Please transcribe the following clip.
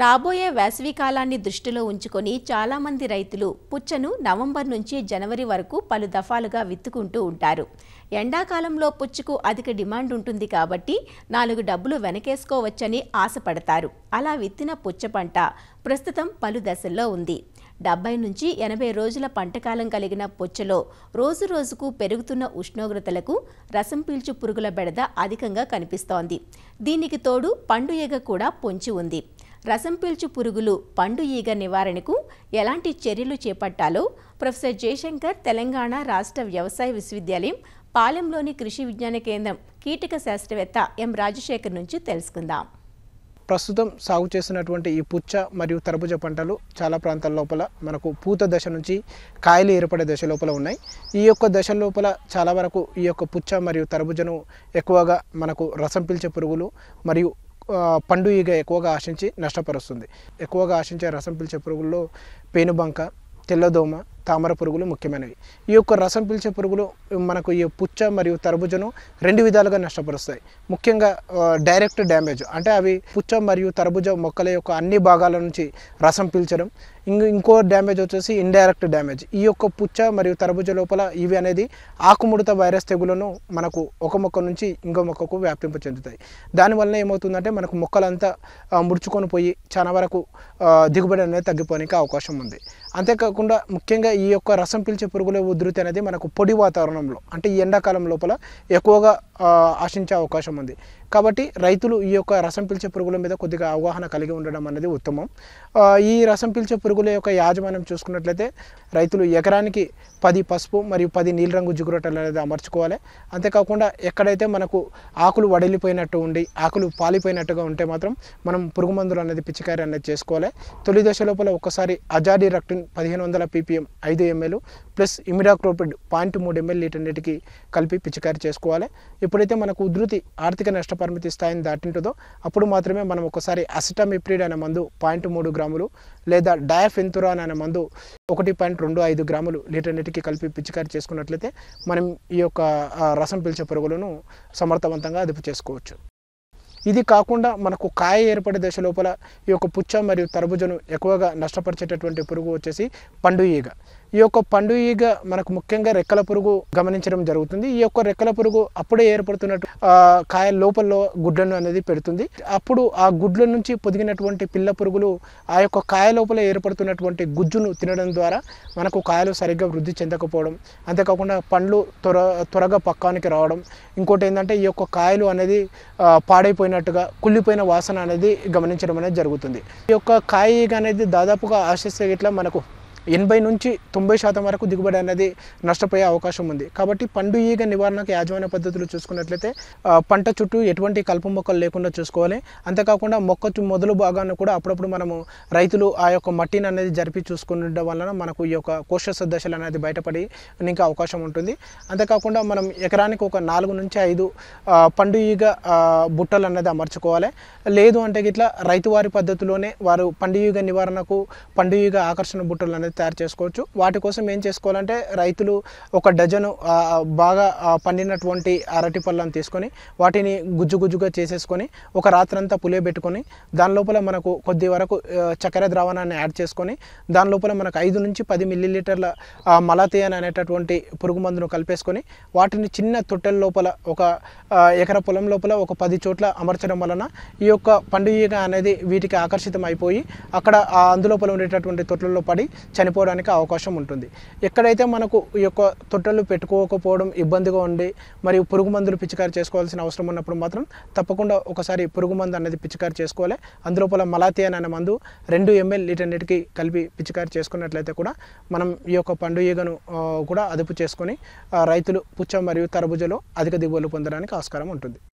రాబోయే వేసవి కాలాన్ని దృష్టిలో ఉంచుకొని చాలామంది రైతులు పుచ్చను నవంబర్ నుంచి జనవరి వరకు పలు దఫాలుగా విత్తుకుంటూ ఉంటారు ఎండాకాలంలో పుచ్చుకు అధిక డిమాండ్ ఉంటుంది కాబట్టి నాలుగు డబ్బులు వెనకేసుకోవచ్చని ఆశపడతారు అలా విత్తిన పుచ్చ పంట ప్రస్తుతం పలు దశల్లో ఉంది డెబ్బై నుంచి ఎనభై రోజుల పంటకాలం కలిగిన పొచ్చలో రోజు రోజుకు పెరుగుతున్న ఉష్ణోగ్రతలకు రసం పీల్చు పురుగుల బెడద అధికంగా కనిపిస్తోంది దీనికి తోడు పండు ఎగ కూడా పొంచి ఉంది రసం పీల్చు పురుగులు పండు ఈగ నివారణకు ఎలాంటి చర్యలు చేపట్టాలో ప్రొఫెసర్ జయశంకర్ తెలంగాణ రాష్ట్ర వ్యవసాయ విశ్వవిద్యాలయం పాలెంలోని కృషి విజ్ఞాన కేంద్రం కీటక శాస్త్రవేత్త ఎం రాజశేఖర్ నుంచి తెలుసుకుందాం ప్రస్తుతం సాగు చేస్తున్నటువంటి ఈ పుచ్చ మరియు తరబుజ పంటలు చాలా ప్రాంతాల లోపల మనకు పూత దశ నుంచి కాయలు ఏర్పడే దశ లోపల ఉన్నాయి ఈ యొక్క దశ లోపల చాలా వరకు ఈ యొక్క పుచ్చ మరియు తరబుజను ఎక్కువగా మనకు రసం పీల్చే పురుగులు మరియు పండు ఈగ ఎక్కువగా ఆశించి నష్టపరుస్తుంది ఎక్కువగా ఆశించే రసం పిలిచే పురుగుల్లో పేనుబంక తెల్లదోమ తామర పురుగులు ముఖ్యమైనవి ఈ యొక్క రసం పీల్చే పురుగులు మనకు ఈ పుచ్చ మరియు తరబుజను రెండు విధాలుగా నష్టపరుస్తాయి ముఖ్యంగా డైరెక్ట్ డ్యామేజ్ అంటే అవి పుచ్చ మరియు తరబుజ మొక్కల యొక్క అన్ని భాగాల నుంచి రసం పీల్చడం ఇంకో డ్యామేజ్ వచ్చేసి ఇండైరెక్ట్ డ్యామేజ్ ఈ యొక్క పుచ్చ మరియు తరబుజ లోపల ఇవి అనేది ఆకుముడత వైరస్ తెగులను మనకు ఒక మొక్క నుంచి ఇంకో మొక్కకు వ్యాప్తింప చెందుతాయి దానివల్ల ఏమవుతుందంటే మనకు మొక్కలంతా ముడుచుకొని పోయి చాలా వరకు దిగుబడి అనేది తగ్గిపోయానికి అవకాశం ఉంది అంతేకాకుండా ముఖ్యంగా ఈ యొక్క రసం పిలిచే పురుగులే ఉధృతి అనేది మనకు పొడి వాతావరణంలో అంటే ఈ ఎండాకాలం లోపల ఎక్కువగా ఆశించే అవకాశం ఉంది కాబట్టి రైతులు ఈ యొక్క రసం పీల్చే పురుగుల మీద కొద్దిగా అవగాహన కలిగి ఉండడం అనేది ఉత్తమం ఈ రసం పీల్చే పురుగుల యొక్క యాజమాన్యం చూసుకున్నట్లయితే రైతులు ఎకరానికి పది పసుపు మరియు పది నీలిరంగు జిగురటలు అనేది అమర్చుకోవాలి అంతేకాకుండా ఎక్కడైతే మనకు ఆకులు వడిలిపోయినట్టు ఉండి ఆకులు పాలిపోయినట్టుగా ఉంటే మాత్రం మనం పురుగు మందులు అనేది పిచికారి అనేది చేసుకోవాలి తొలి దశ లోపల ఒకసారి అజాడి రక్టిన్ పదిహేను వందల పీపీఎం ఐదు ఎంఎల్ ప్లస్ ఇమిడాక్రోపిడ్ పాయింట్ మూడు ఎంఎల్ నీటికి కలిపి పిచికారి చేసుకోవాలి ఎప్పుడైతే మనకు ఉధృతి ఆర్థిక నష్టపరిమితి స్థాయిని దాటింటుందో అప్పుడు మాత్రమే మనం ఒకసారి అసిటమిప్రిడ్ అనే మందు పాయింట్ మూడు గ్రాములు లేదా డయాఫెంతురాన్ అనే మందు ఒకటి పాయింట్ రెండు ఐదు గ్రాములు లీటర్ నీటికి కలిపి పిచికారి చేసుకున్నట్లయితే మనం ఈ యొక్క రసం పీల్చే పురుగులను సమర్థవంతంగా అదుపు చేసుకోవచ్చు ఇది కాకుండా మనకు కాయ ఏర్పడే దశ లోపల ఈ యొక్క పుచ్చ మరియు తరబుజను ఎక్కువగా నష్టపరిచేటటువంటి పురుగు వచ్చేసి పండు ఈగ ఈ యొక్క పండు ఈగ మనకు ముఖ్యంగా రెక్కల పురుగు గమనించడం జరుగుతుంది ఈ యొక్క రెక్కల పురుగు అప్పుడే ఏర్పడుతున్నట్టు కాయ లోపల గుడ్లను అనేది పెడుతుంది అప్పుడు ఆ గుడ్ల నుంచి పొదిగినటువంటి పిల్ల పురుగులు ఆ యొక్క కాయ లోపల ఏర్పడుతున్నటువంటి గుజ్జును తినడం ద్వారా మనకు కాయలు సరిగ్గా వృద్ధి చెందకపోవడం అంతేకాకుండా పండ్లు త్వర త్వరగా పక్కానికి రావడం ఇంకోటి ఏంటంటే ఈ యొక్క కాయలు అనేది పాడైపోయిన కుళ్ళిపోయినట్టుగా కుళ్ళిపోయిన వాసన అనేది గమనించడం అనేది జరుగుతుంది ఈ యొక్క కాయ అనేది దాదాపుగా ఆశిస్తే ఇట్లా మనకు ఎనభై నుంచి తొంభై శాతం వరకు దిగుబడి అనేది నష్టపోయే అవకాశం ఉంది కాబట్టి పండు ఈగ నివారణకు యాజమాన్య పద్ధతులు చూసుకున్నట్లయితే పంట చుట్టూ ఎటువంటి కలుపు మొక్కలు లేకుండా చూసుకోవాలి అంతేకాకుండా మొక్క మొదలు భాగాన్ని కూడా అప్పుడప్పుడు మనము రైతులు ఆ యొక్క మట్టిని అనేది జరిపి చూసుకుండడం వలన మనకు ఈ యొక్క కోశ దశలు అనేది బయటపడి ఇంకా అవకాశం ఉంటుంది అంతేకాకుండా మనం ఎకరానికి ఒక నాలుగు నుంచి ఐదు పండు ఈగ బుట్టలు అనేది అమర్చుకోవాలి లేదు అంటే ఇట్లా రైతువారి పద్ధతిలోనే వారు పండుగ నివారణకు పండుగ ఆకర్షణ బుట్టలు అనేది అనేది తయారు చేసుకోవచ్చు వాటి కోసం ఏం చేసుకోవాలంటే రైతులు ఒక డజను బాగా పండినటువంటి అరటి పళ్ళను తీసుకొని వాటిని గుజ్జు గుజ్జుగా చేసేసుకొని ఒక రాత్రంతా పులియబెట్టుకొని దాని లోపల మనకు కొద్ది వరకు చక్కెర ద్రావణాన్ని యాడ్ చేసుకొని దాని లోపల మనకు ఐదు నుంచి పది మిల్లీలీటర్ల మలాతియన్ అనేటటువంటి పురుగు మందును కలిపేసుకొని వాటిని చిన్న తొట్టెల లోపల ఒక ఎకర పొలం లోపల ఒక పది చోట్ల అమర్చడం వలన ఈ యొక్క పండుగ అనేది వీటికి ఆకర్షితం అయిపోయి అక్కడ అందులోపల ఉండేటటువంటి తొట్లలో పడి చనిపోవడానికి అవకాశం ఉంటుంది ఎక్కడైతే మనకు ఈ యొక్క తొట్టలు పెట్టుకోకపోవడం ఇబ్బందిగా ఉండి మరియు పురుగు మందులు పిచికారి చేసుకోవాల్సిన అవసరం ఉన్నప్పుడు మాత్రం తప్పకుండా ఒకసారి పురుగు మందు అనేది పిచికారి చేసుకోవాలి అందులోపల మలాథియన్ అనే మందు రెండు ఎంఎల్ వీటన్నిటికీ కలిపి పిచికారి చేసుకున్నట్లయితే కూడా మనం ఈ యొక్క పండు ఈగను కూడా అదుపు చేసుకొని రైతులు పుచ్చ మరియు తరబుజలో అధిక దిగుబడులు పొందడానికి ఆస్కారం ఉంటుంది